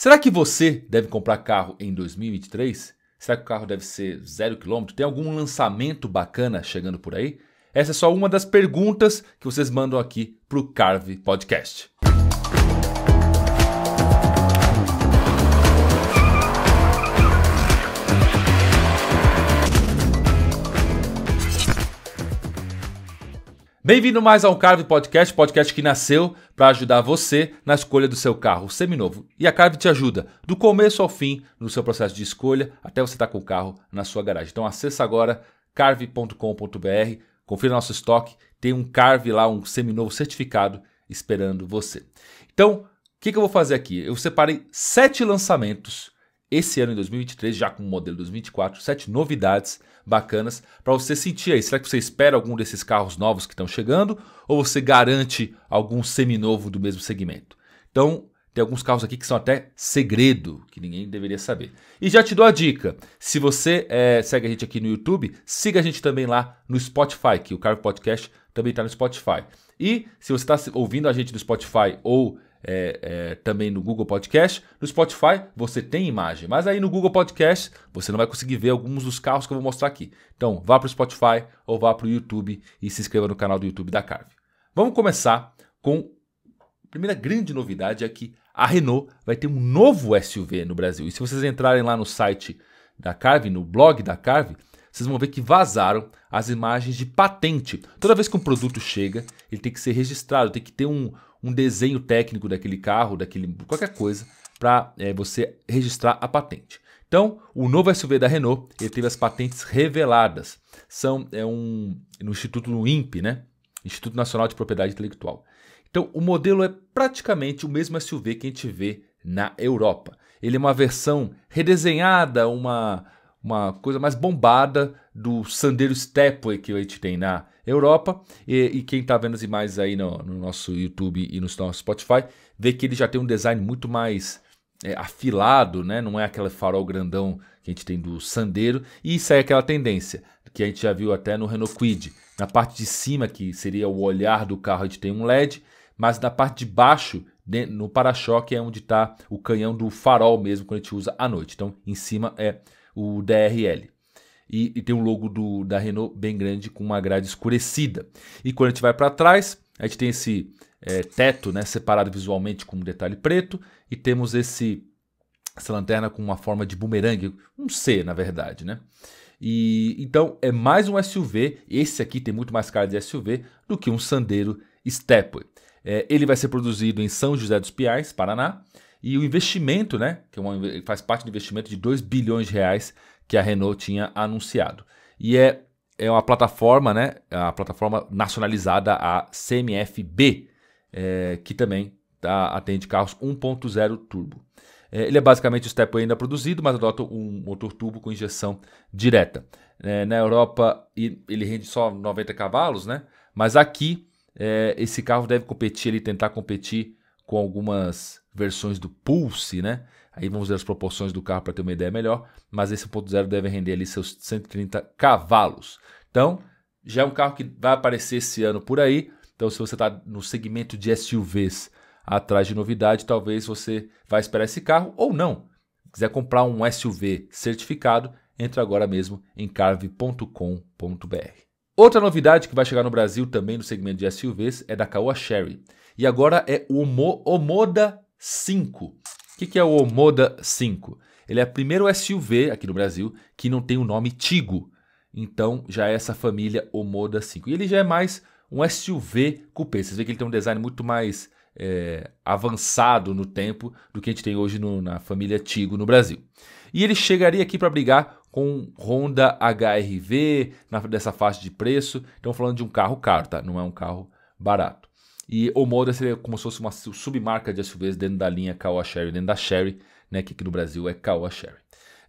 Será que você deve comprar carro em 2023? Será que o carro deve ser zero quilômetro? Tem algum lançamento bacana chegando por aí? Essa é só uma das perguntas que vocês mandam aqui para o Carve Podcast. Bem-vindo mais ao Carve Podcast, podcast que nasceu para ajudar você na escolha do seu carro seminovo. E a Carve te ajuda do começo ao fim no seu processo de escolha até você estar tá com o carro na sua garagem. Então acessa agora carve.com.br, confira nosso estoque, tem um Carve lá, um seminovo certificado esperando você. Então, o que, que eu vou fazer aqui? Eu separei sete lançamentos esse ano em 2023, já com o modelo 2024, sete novidades bacanas para você sentir aí. Será que você espera algum desses carros novos que estão chegando ou você garante algum seminovo do mesmo segmento? Então, tem alguns carros aqui que são até segredo, que ninguém deveria saber. E já te dou a dica: se você é, segue a gente aqui no YouTube, siga a gente também lá no Spotify, que o Carro Podcast também está no Spotify. E se você está ouvindo a gente no Spotify ou é, é, também no Google Podcast. No Spotify você tem imagem, mas aí no Google Podcast você não vai conseguir ver alguns dos carros que eu vou mostrar aqui. Então vá para o Spotify ou vá para o YouTube e se inscreva no canal do YouTube da Carve. Vamos começar com a primeira grande novidade é que a Renault vai ter um novo SUV no Brasil. E se vocês entrarem lá no site da Carve, no blog da Carve, vocês vão ver que vazaram as imagens de patente. Toda vez que um produto chega, ele tem que ser registrado, tem que ter um, um desenho técnico daquele carro, daquele qualquer coisa, para é, você registrar a patente. Então, o novo SUV da Renault ele teve as patentes reveladas. São é um no Instituto do INPE, né? Instituto Nacional de Propriedade Intelectual. Então, o modelo é praticamente o mesmo SUV que a gente vê na Europa. Ele é uma versão redesenhada, uma, uma coisa mais bombada do Sandero Stepway que a gente tem na Europa. E, e quem está vendo as imagens aí no, no, nosso YouTube e no nosso Spotify, vê que ele já tem um design muito mais é, afilado, né? Não é aquele farol grandão que a gente tem do Sandero. E isso aí é aquela tendência que a gente já viu até no Renault Quid. Na parte de cima, que seria o olhar do carro, a gente tem um LED, mas na parte de baixo, no para-choque, é onde está o canhão do farol mesmo, quando a gente usa à noite. Então, em cima é o DRL e, e tem um logo do, da Renault bem grande com uma grade escurecida. E quando a gente vai para trás, a gente tem esse é, teto né, separado visualmente com um detalhe preto e temos esse essa lanterna com uma forma de bumerangue, um C na verdade, né? E então é mais um SUV. Esse aqui tem muito mais cara de SUV do que um Sandero Stepway. É, ele vai ser produzido em São José dos Piais, Paraná, e o investimento, né, que é uma, faz parte do investimento de 2 bilhões de reais, que a Renault tinha anunciado. E é, é uma plataforma, né? É a plataforma nacionalizada, a CMFB é, que também tá, atende carros 1.0 turbo. É, ele é basicamente o step ainda produzido, mas adota um motor turbo com injeção direta. É, na Europa ele rende só 90 cavalos, né? Mas aqui é, esse carro deve competir, ele tentar competir com algumas versões do Pulse, né? Aí vamos ver as proporções do carro para ter uma ideia melhor, mas esse 1.0 deve render ali seus 130 cavalos. Então, já é um carro que vai aparecer esse ano por aí. Então, se você está no segmento de SUVs atrás de novidade, talvez você vá esperar esse carro ou não. Se quiser comprar um SUV certificado, entre agora mesmo em carve.com.br. Outra novidade que vai chegar no Brasil também no segmento de SUVs é da Caoa Sherry. E agora é o Mo Omoda 5. O que, que é o Omoda 5? Ele é o primeiro SUV aqui no Brasil que não tem o nome Tigo. Então já é essa família Omoda 5. E ele já é mais um SUV coupé. Vocês veem que ele tem um design muito mais é, avançado no tempo do que a gente tem hoje no, na família Tigo no Brasil. E ele chegaria aqui para brigar com Honda HRV, nessa dessa faixa de preço. Então falando de um carro caro, tá? Não é um carro barato. E Moda seria como se fosse uma submarca de SUVs dentro da linha Kawasaki, dentro da Sherry, né, que aqui no Brasil é Kawasaki.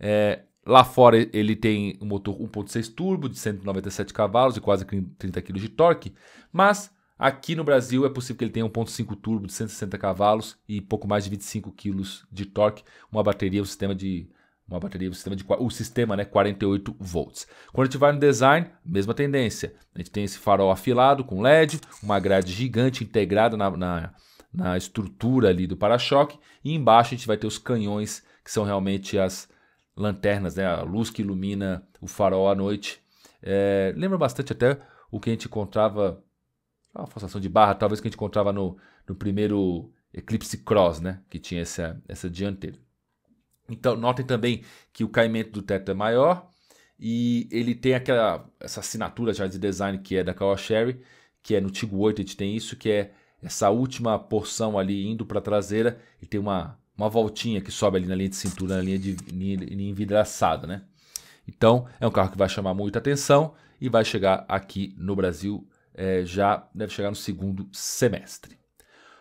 É, lá fora ele tem um motor 1.6 turbo de 197 cavalos e quase 30 kg de torque, mas aqui no Brasil é possível que ele tenha 1.5 turbo de 160 cavalos e pouco mais de 25 kg de torque, uma bateria, um sistema de uma bateria, um sistema de, o sistema, né, 48 volts. Quando a gente vai no design, mesma tendência. A gente tem esse farol afilado com LED, uma grade gigante integrada na, na, na estrutura ali do para-choque. E embaixo a gente vai ter os canhões, que são realmente as lanternas, né, a luz que ilumina o farol à noite. É, lembra bastante até o que a gente encontrava, a forçação de barra, talvez que a gente encontrava no, no primeiro Eclipse Cross, né, que tinha essa, essa dianteira. Então, notem também que o caimento do teto é maior e ele tem aquela essa assinatura já de design que é da Kawashiri, que é no Tiggo 8 a gente tem isso, que é essa última porção ali indo para a traseira e tem uma, uma voltinha que sobe ali na linha de cintura, na linha de linha envidraçada, né? Então, é um carro que vai chamar muita atenção e vai chegar aqui no Brasil é, já, deve chegar no segundo semestre.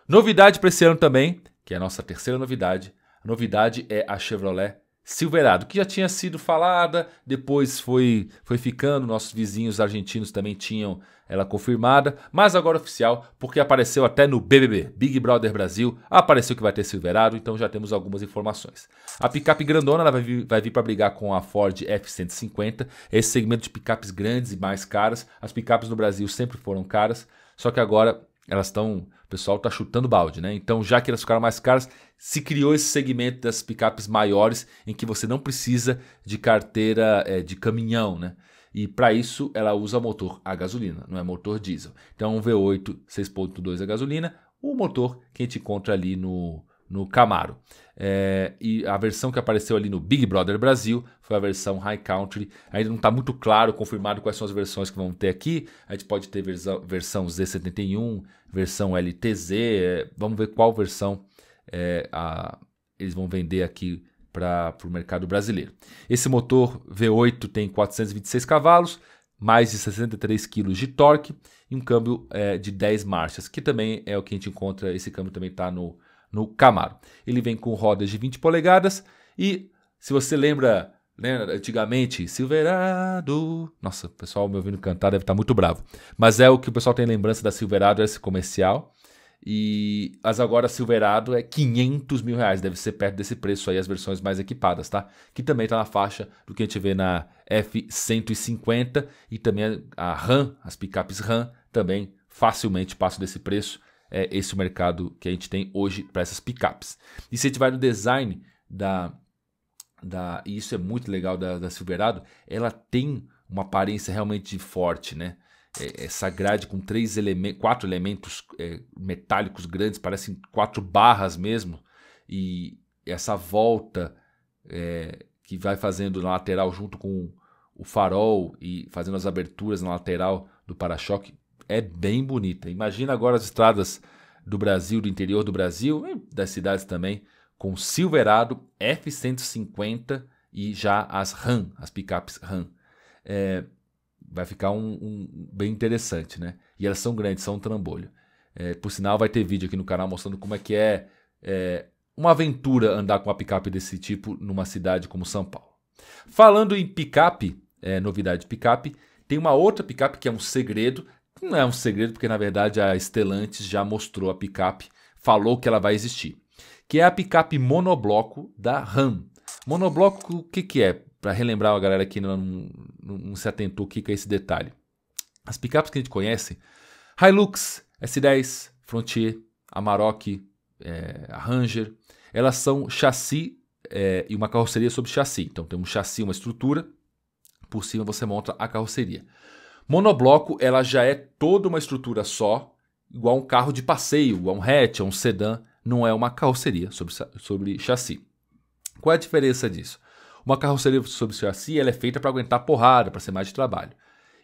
Novidade para esse ano também, que é a nossa terceira novidade, a novidade é a Chevrolet Silverado, que já tinha sido falada, depois foi, foi ficando, nossos vizinhos argentinos também tinham ela confirmada, mas agora oficial, porque apareceu até no BBB, Big Brother Brasil, apareceu que vai ter Silverado, então já temos algumas informações. A picape grandona ela vai vir, vai vir para brigar com a Ford F-150, esse segmento de picapes grandes e mais caras, as picapes no Brasil sempre foram caras, só que agora elas estão, o pessoal está chutando balde, né? Então já que elas ficaram mais caras, se criou esse segmento das picapes maiores em que você não precisa de carteira é, de caminhão, né? E para isso ela usa motor a gasolina, não é motor diesel. Então um V8 6.2 a gasolina, o motor que a gente encontra ali no, no Camaro. É, e a versão que apareceu ali no Big Brother Brasil foi a versão High Country. Ainda não está muito claro, confirmado quais são as versões que vão ter aqui. A gente pode ter versão, versão Z71, versão LTZ. É, vamos ver qual versão é, a, eles vão vender aqui para o mercado brasileiro. Esse motor V8 tem 426 cavalos, mais de 63 kg de torque e um câmbio é, de 10 marchas, que também é o que a gente encontra. Esse câmbio também está no, no Camaro. Ele vem com rodas de 20 polegadas e, se você lembra, né, antigamente, Silverado. Nossa, o pessoal me ouvindo cantar deve estar tá muito bravo. Mas é o que o pessoal tem lembrança da Silverado, esse comercial. E as agora Silverado é 500 mil reais, deve ser perto desse preço aí as versões mais equipadas, tá? Que também está na faixa do que a gente vê na F150 e também a RAM, as picapes RAM também facilmente passam desse preço. É esse o mercado que a gente tem hoje para essas picapes. E se a gente vai no design da, da e isso é muito legal da, da Silverado, ela tem uma aparência realmente forte, né? é, essa é grade com três elemen quatro elementos é, metálicos grandes, parecem quatro barras mesmo, e essa volta é, que vai fazendo na lateral junto com o farol e fazendo as aberturas na lateral do para-choque é bem bonita. Imagina agora as estradas do Brasil, do interior do Brasil, das cidades também, com Silverado, F-150 e já as RAM, as picapes RAM. É, vai ficar um, um, bem interessante, né? E elas são grandes, são um trambolho. É, por sinal, vai ter vídeo aqui no canal mostrando como é que é, é uma aventura andar com uma picape desse tipo numa cidade como São Paulo. Falando em picape, é, novidade picape, tem uma outra picape que é um segredo. Não é um segredo, porque na verdade a Stellantis já mostrou a picape, falou que ela vai existir. Que é a picape monobloco da RAM. Monobloco, o que, que é? para relembrar a galera que não, não, não se atentou aqui que é esse detalhe. As picapes que a gente conhece, Hilux, S10, Frontier, Amarok, é, Ranger, elas são chassi é, e uma carroceria sobre chassi. Então tem um chassi, uma estrutura, por cima você monta a carroceria. Monobloco, ela já é toda uma estrutura só, igual um carro de passeio, igual um hatch, um sedã, não é uma carroceria sobre, sobre chassi. Qual é a diferença disso? Uma carroceria sobre chassi ela é feita para aguentar porrada, para ser mais de trabalho.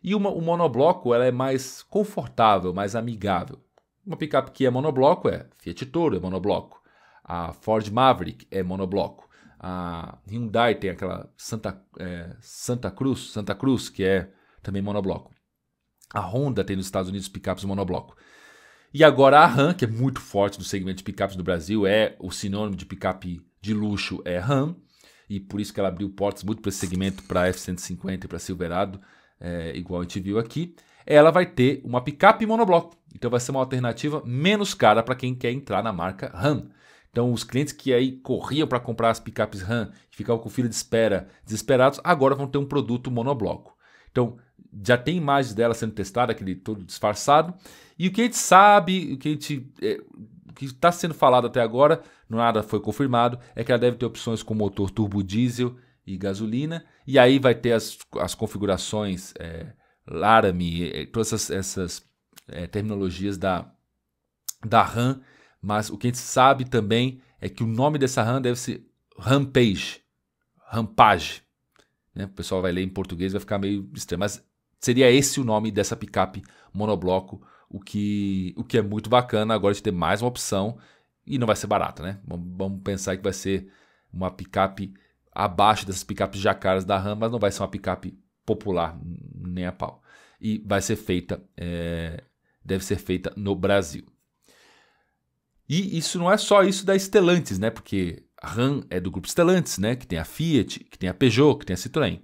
E uma, o monobloco ela é mais confortável, mais amigável. Uma picape que é monobloco é Fiat Toro, é monobloco. A Ford Maverick é monobloco. A Hyundai tem aquela Santa, é, Santa Cruz, Santa Cruz, que é também monobloco. A Honda tem nos Estados Unidos picapes monobloco. E agora a Ram, que é muito forte no segmento de picapes no Brasil, é o sinônimo de picape de luxo é Ram e por isso que ela abriu portas muito para esse segmento, para F-150 e para Silverado, é, igual a gente viu aqui. Ela vai ter uma picape monobloco, então vai ser uma alternativa menos cara para quem quer entrar na marca RAM. Então, os clientes que aí corriam para comprar as picapes RAM e ficavam com fila de espera desesperados, agora vão ter um produto monobloco. Então, já tem imagens dela sendo testada, aquele todo disfarçado. E o que a gente sabe, o que a gente é, que está sendo falado até agora, nada foi confirmado, é que ela deve ter opções com motor turbo diesel e gasolina, e aí vai ter as, as configurações é, Laramie, todas essas, essas é, terminologias da, da RAM, mas o que a gente sabe também é que o nome dessa RAM deve ser Rampage, Rampage. Né? O pessoal vai ler em português, vai ficar meio estranho, mas seria esse o nome dessa picape monobloco o que, o que é muito bacana agora de ter mais uma opção e não vai ser barato, né? Vamos pensar que vai ser uma picape abaixo dessas picapes jacaras da RAM, mas não vai ser uma picape popular nem a pau. E vai ser feita, é, deve ser feita no Brasil. E isso não é só isso da Stellantis, né? Porque a RAM é do grupo Stellantis, né? Que tem a Fiat, que tem a Peugeot, que tem a Citroën.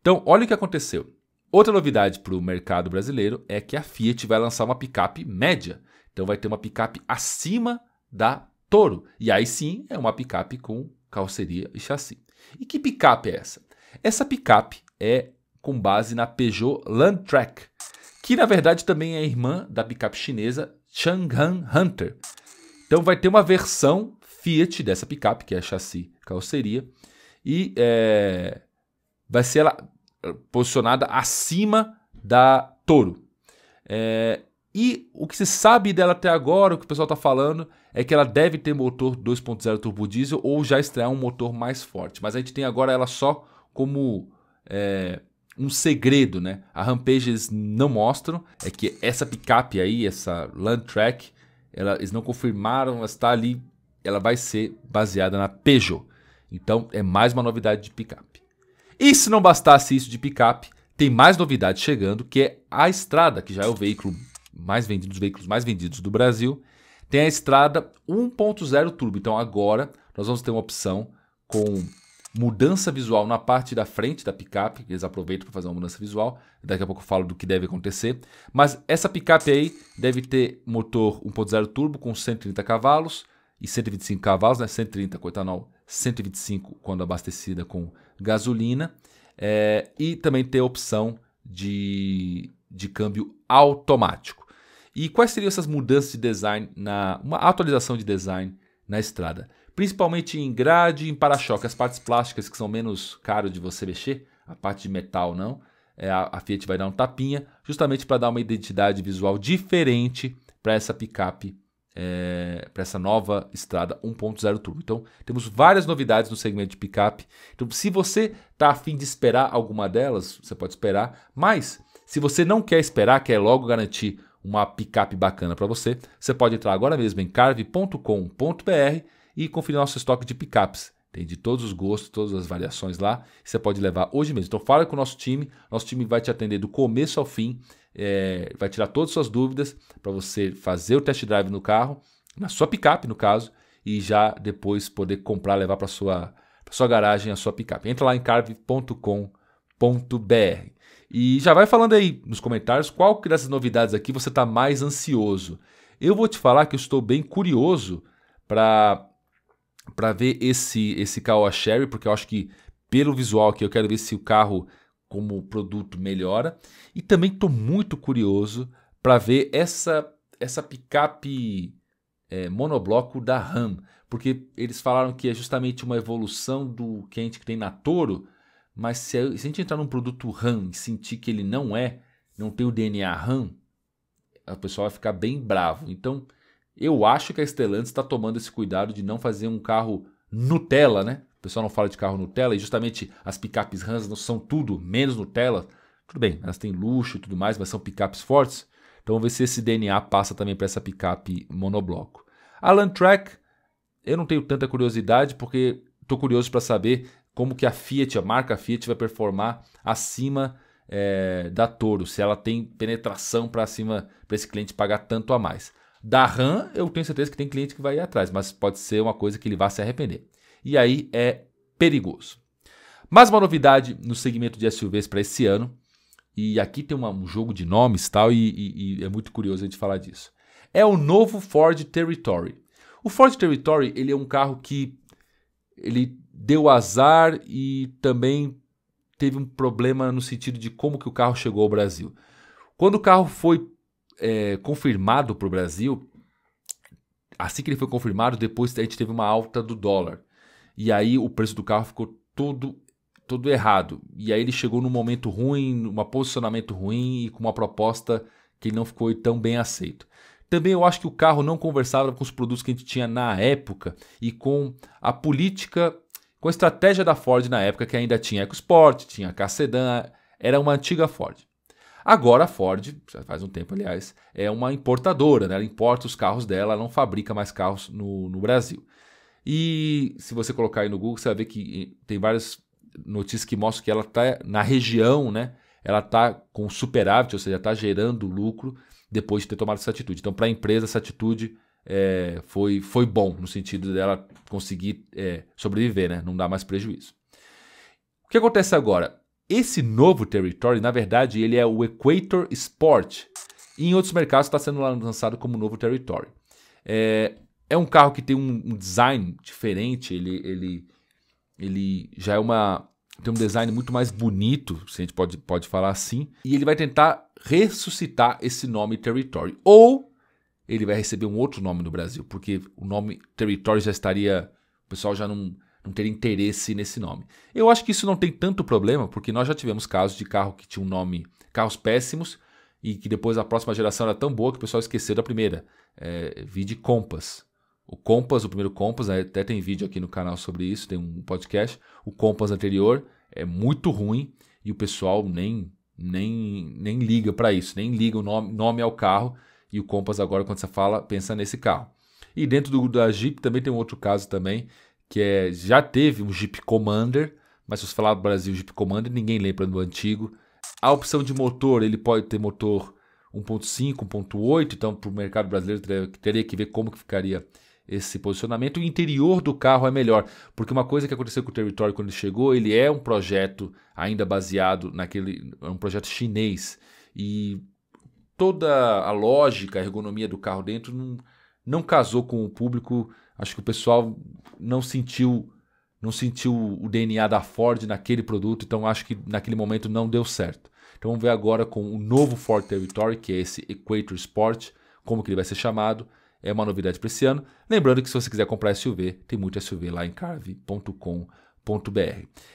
Então, olha o que aconteceu. Outra novidade para o mercado brasileiro é que a Fiat vai lançar uma picape média. Então vai ter uma picape acima da Toro. E aí sim é uma picape com calceria e chassi. E que picape é essa? Essa picape é com base na Peugeot Landtrack, que na verdade também é irmã da picape chinesa Chang'an Hunter. Então vai ter uma versão Fiat dessa picape, que é chassi calceria. e é, vai ser ela eh, posicionada acima da Toro. É, e o que se sabe dela até agora, o que o pessoal está falando, é que ela deve ter motor 2.0 turbo diesel ou já estrear um motor mais forte. Mas a gente tem agora ela só como é, um segredo, né? A Rampage eles não mostram, é que essa picape aí, essa Land Track, ela, eles não confirmaram, ela está ali, ela vai ser baseada na Peugeot. Então é mais uma novidade de picape. E se não bastasse isso de picape, tem mais novidade chegando, que é a Estrada, que já é o veículo mais vendido, dos veículos mais vendidos do Brasil. Tem a Estrada 1.0 Turbo. Então agora nós vamos ter uma opção com mudança visual na parte da frente da picape. Eles aproveitam para fazer uma mudança visual. Daqui a pouco eu falo do que deve acontecer. Mas essa picape aí deve ter motor 1.0 turbo com 130 cavalos, e 125 cavalos, né? 130 com etanol, 125 quando abastecida com gasolina. É, e também ter a opção de, de câmbio automático. E quais seriam essas mudanças de design, na uma atualização de design na estrada? Principalmente em grade e em para-choque, as partes plásticas que são menos caras de você mexer, a parte de metal não, é, a, a Fiat vai dar um tapinha, justamente para dar uma identidade visual diferente para essa picape é, para essa nova estrada 1.0 turbo. Então, temos várias novidades no segmento de picape. Então, se você está afim de esperar alguma delas, você pode esperar. Mas, se você não quer esperar, quer logo garantir uma picape bacana para você, você pode entrar agora mesmo em carve.com.br e conferir nosso estoque de picapes. Tem de todos os gostos, todas as variações lá. Você pode levar hoje mesmo. Então fala com o nosso time. Nosso time vai te atender do começo ao fim é, vai tirar todas as suas dúvidas para você fazer o test drive no carro, na sua picape no caso, e já depois poder comprar, levar para sua sua garagem a sua picape. Entra lá em carve.com.br e já vai falando aí nos comentários qual dessas novidades aqui você está mais ansioso. Eu vou te falar que eu estou bem curioso para para ver esse esse a Sherry, porque eu acho que pelo visual aqui eu quero ver se o carro como o produto melhora. E também estou muito curioso para ver essa, essa picape é, monobloco da RAM, porque eles falaram que é justamente uma evolução do que a gente tem na Toro, mas se a, se a gente entrar num produto RAM e sentir que ele não é, não tem o DNA RAM, a pessoa vai ficar bem bravo. Então, eu acho que a Stellantis está tomando esse cuidado de não fazer um carro Nutella, né? O pessoal não fala de carro Nutella e justamente as picapes Hans não são tudo menos Nutella. Tudo bem, elas têm luxo e tudo mais, mas são picapes fortes. Então vamos ver se esse DNA passa também para essa picape monobloco. A Landtrack, eu não tenho tanta curiosidade porque estou curioso para saber como que a Fiat, a marca Fiat, vai performar acima é, da Toro, se ela tem penetração para cima para esse cliente pagar tanto a mais. Da RAM, eu tenho certeza que tem cliente que vai ir atrás, mas pode ser uma coisa que ele vá se arrepender e aí é perigoso. Mais uma novidade no segmento de SUVs para esse ano, e aqui tem uma, um jogo de nomes tal, e, e, e é muito curioso a gente falar disso. É o novo Ford Territory. O Ford Territory ele é um carro que ele deu azar e também teve um problema no sentido de como que o carro chegou ao Brasil. Quando o carro foi é, confirmado para o Brasil, assim que ele foi confirmado, depois a gente teve uma alta do dólar. E aí o preço do carro ficou todo todo errado. E aí ele chegou num momento ruim, num posicionamento ruim e com uma proposta que não ficou tão bem aceito. Também eu acho que o carro não conversava com os produtos que a gente tinha na época e com a política, com a estratégia da Ford na época, que ainda tinha EcoSport, tinha K-Sedan, era uma antiga Ford. Agora a Ford, já faz um tempo aliás, é uma importadora, né? ela importa os carros dela, ela não fabrica mais carros no, no Brasil. E se você colocar aí no Google, você vai ver que tem várias notícias que mostram que ela está na região, né? Ela está com superávit, ou seja, está gerando lucro depois de ter tomado essa atitude. Então, para a empresa, essa atitude é, foi, foi bom, no sentido dela conseguir é, sobreviver, né? não dar mais prejuízo. O que acontece agora? Esse novo territory, na verdade, ele é o Equator Sport. E em outros mercados está sendo lançado como novo territory. É, é um carro que tem um, design diferente, ele, ele, ele já é uma. tem um design muito mais bonito, se a gente pode, pode falar assim. E ele vai tentar ressuscitar esse nome Territory. Ou ele vai receber um outro nome no Brasil, porque o nome Territory já estaria. O pessoal já não, não teria interesse nesse nome. Eu acho que isso não tem tanto problema, porque nós já tivemos casos de carro que tinha um nome. carros péssimos. E que depois a próxima geração era tão boa que o pessoal esqueceu da primeira. É, de Compass, o Compass, o primeiro Compass, né, até tem vídeo aqui no canal sobre isso, tem um podcast. O Compass anterior é muito ruim e o pessoal nem nem, nem liga para isso, nem liga o nome, nome ao carro. E o Compass agora, quando você fala, pensa nesse carro. E dentro do, da Jeep também tem um outro caso também, que é já teve um Jeep Commander, mas se você falar do Brasil Jeep Commander, ninguém lembra do antigo. A opção de motor, ele pode ter motor 1.5, 1.8, então para o mercado brasileiro teria, teria que ver como que ficaria esse posicionamento, o interior do carro é melhor. Porque uma coisa que aconteceu com o Territory quando ele chegou, ele é um projeto ainda baseado naquele. É um projeto chinês. E toda a lógica, a ergonomia do carro dentro não, não casou com o público. Acho que o pessoal não sentiu não sentiu o DNA da Ford naquele produto, então acho que naquele momento não deu certo. Então vamos ver agora com o novo Ford Territory, que é esse Equator Sport, como que ele vai ser chamado. É uma novidade para esse ano. Lembrando que se você quiser comprar SUV, tem muito SUV lá em carve.com.br.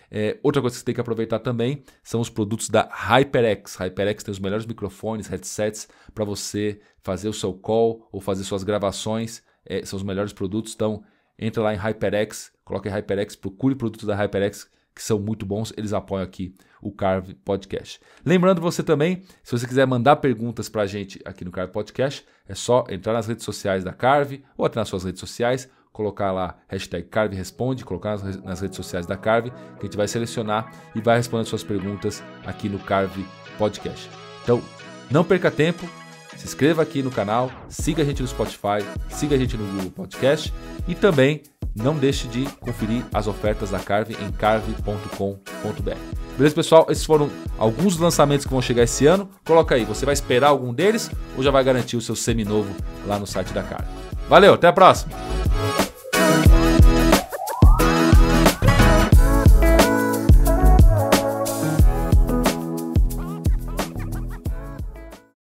É, outra coisa que você tem que aproveitar também são os produtos da HyperX. HyperX tem os melhores microfones, headsets para você fazer o seu call ou fazer suas gravações. É, são os melhores produtos. Então, entra lá em HyperX, coloque HyperX, procure produtos da HyperX que são muito bons, eles apoiam aqui o Carve Podcast. Lembrando você também, se você quiser mandar perguntas para a gente aqui no Carve Podcast, é só entrar nas redes sociais da Carve ou até nas suas redes sociais, colocar lá hashtag Carve Responde, colocar nas redes sociais da Carve, que a gente vai selecionar e vai responder suas perguntas aqui no Carve Podcast. Então, não perca tempo, se inscreva aqui no canal, siga a gente no Spotify, siga a gente no Google Podcast e também não deixe de conferir as ofertas da Carve em carve.com.br. Beleza, pessoal? Esses foram alguns lançamentos que vão chegar esse ano. Coloca aí, você vai esperar algum deles ou já vai garantir o seu semi-novo lá no site da Carve? Valeu, até a próxima!